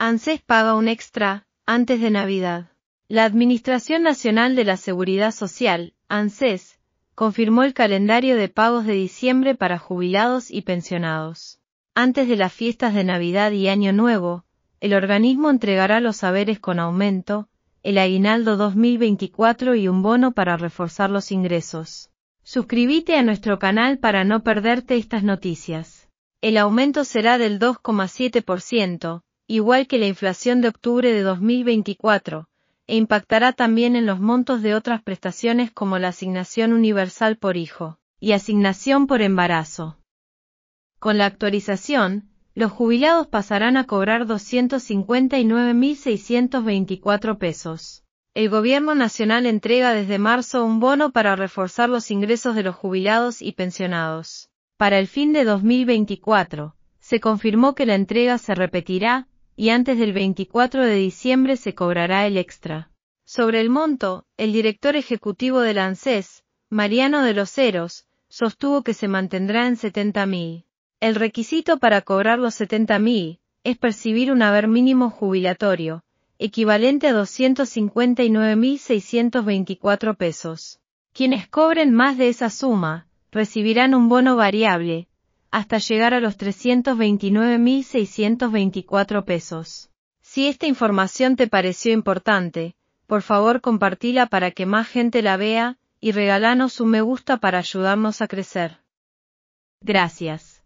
ANSES paga un extra, antes de Navidad. La Administración Nacional de la Seguridad Social, ANSES, confirmó el calendario de pagos de diciembre para jubilados y pensionados. Antes de las fiestas de Navidad y Año Nuevo, el organismo entregará los saberes con aumento, el aguinaldo 2024 y un bono para reforzar los ingresos. Suscríbete a nuestro canal para no perderte estas noticias. El aumento será del 2,7%, igual que la inflación de octubre de 2024, e impactará también en los montos de otras prestaciones como la asignación universal por hijo y asignación por embarazo. Con la actualización, los jubilados pasarán a cobrar 259.624 pesos. El Gobierno Nacional entrega desde marzo un bono para reforzar los ingresos de los jubilados y pensionados. Para el fin de 2024, se confirmó que la entrega se repetirá, y antes del 24 de diciembre se cobrará el extra. Sobre el monto, el director ejecutivo del ANSES, Mariano de los Heros, sostuvo que se mantendrá en 70.000. El requisito para cobrar los 70.000 es percibir un haber mínimo jubilatorio, equivalente a 259.624 pesos. Quienes cobren más de esa suma, recibirán un bono variable, hasta llegar a los 329.624 pesos. Si esta información te pareció importante, por favor compartila para que más gente la vea y regalanos un me gusta para ayudarnos a crecer. Gracias.